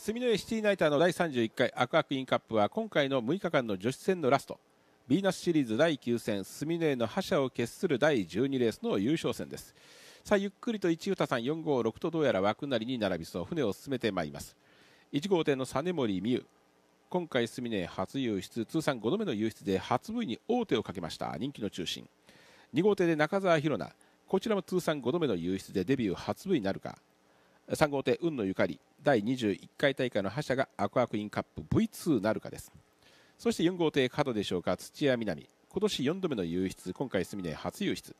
住之江シティナイターの第31回アクアクインカップは今回の6日間の女子戦のラストビーナスシリーズ第9戦住之江の覇者を決する第12レースの優勝戦ですさあゆっくりと1歌さん4号6とどうやら枠なりに並びそう船を進めてまいります1号艇の実森美優今回住根初優出通算5度目の優出で初部位に王手をかけました人気の中心2号艇で中澤宏奈こちらも通算5度目の優出でデビュー初部になるか3号艇運野ゆかり第21回大会の覇者がアクアクインカップ V2 なるかですそして4号艇角でしょうか土屋みなみ今年4度目の優出今回隅根初優出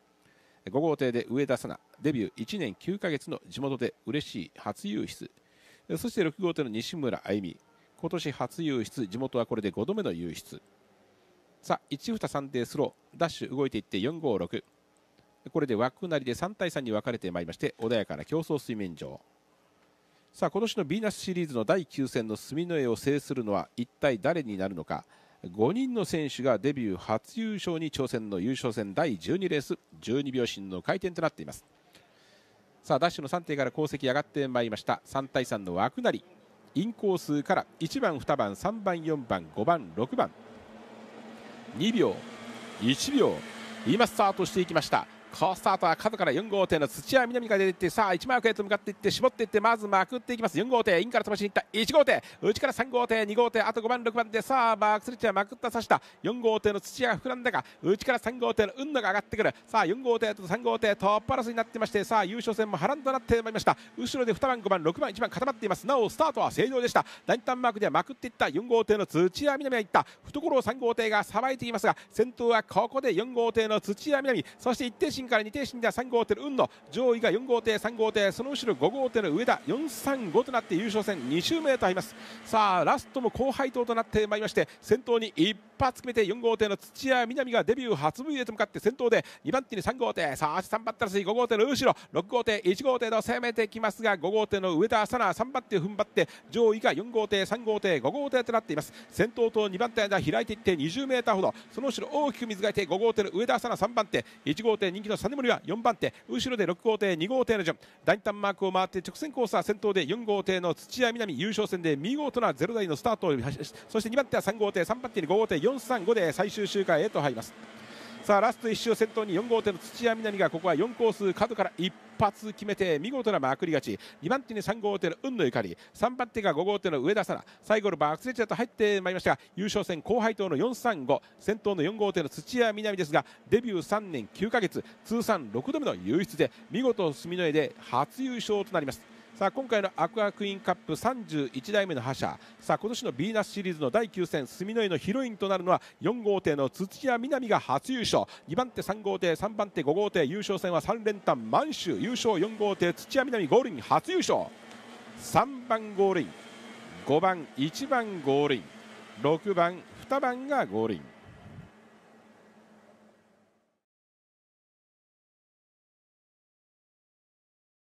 5号艇で上田紗奈デビュー1年9ヶ月の地元で嬉しい初優出そして6号艇の西村あゆみ今年初優出地元はこれで5度目の優出さあ1、2、3でスローダッシュ動いていって4、5、6これで枠なりで3対3に分かれてまいりまして穏やかな競争水面上さあ今年のヴィーナスシリーズの第9戦の墨の絵を制するのは一体誰になるのか5人の選手がデビュー初優勝に挑戦の優勝戦第12レース12秒進の回転となっていますさあダッシュの3点から功績上がってまいりました3対3の枠なりインコースから1番2番3番4番5番6番2秒1秒今スタートしていきました好スタートは数から4号艇の土屋みなみが出ていってさあ1マークへと向かっていって絞っていってまずまくっていきます4号艇インから飛ばしにいった1号艇内から3号艇2号艇あと5番6番でさあマークスリッチはまくった刺した4号艇の土屋が膨らんだが内から3号艇の運野が上がってくるさあ4号艇と3号艇トップ争いになってましてさあ優勝戦も波乱となってまいりました後ろで2番5番6番1番固まっていますなおスタートは正常でしたタンマークではまくっていった4号艇の土屋みなみがいった懐を3号艇がさばいていますが先頭はここで4号艇の土屋みなみそして一点新から2停進では3号艇の運野上位が4号艇3号艇その後ろ5号艇の上田435となって優勝戦2周目とありますさあラストも後輩当となってまいりまして先頭に一発決めて4号艇の土屋みなみがデビュー初 V へと向かって先頭で2番手に3号艇さあ3番手争い5号艇の後ろ6号艇1号艇と攻めてきますが5号艇の上田さ菜3番手を踏ん張って上位が4号艇3号艇5号艇となっています先頭と2番手間開いていって 20m ほどその後ろ大きく水がいて5号艇の上田さ菜3番手1号艇人気の森は4番手後ろで6号艇2号艇の順大胆マークを回って直線コースは先頭で4号艇の土屋みなみ優勝戦で見事な0台のスタートをそして2番手は3号艇3番手に5号艇435で最終周回へと入ります。さあラスト1周先頭に4号手の土屋みなみがここは4コース角から一発決めて見事なまくり勝ち2番手に3号手の雲野ゆかり3番手が5号手の上田沙羅最後のバックスレッチーと入ってまいりましたが優勝戦後輩党の435先頭の4号手の土屋みなみですがデビュー3年9ヶ月通算6度目の優勝で見事隅の絵で初優勝となります。さあ今回のアクアクイーンカップ31代目の覇者さあ今年のヴィーナスシリーズの第9戦住の井のヒロインとなるのは4号艇の土屋みなみが初優勝2番手3号艇3番手5号艇優勝戦は3連単満州優勝4号艇土屋みなみゴールイン初優勝3番ゴールイン5番1番ゴールイン6番2番がゴールイン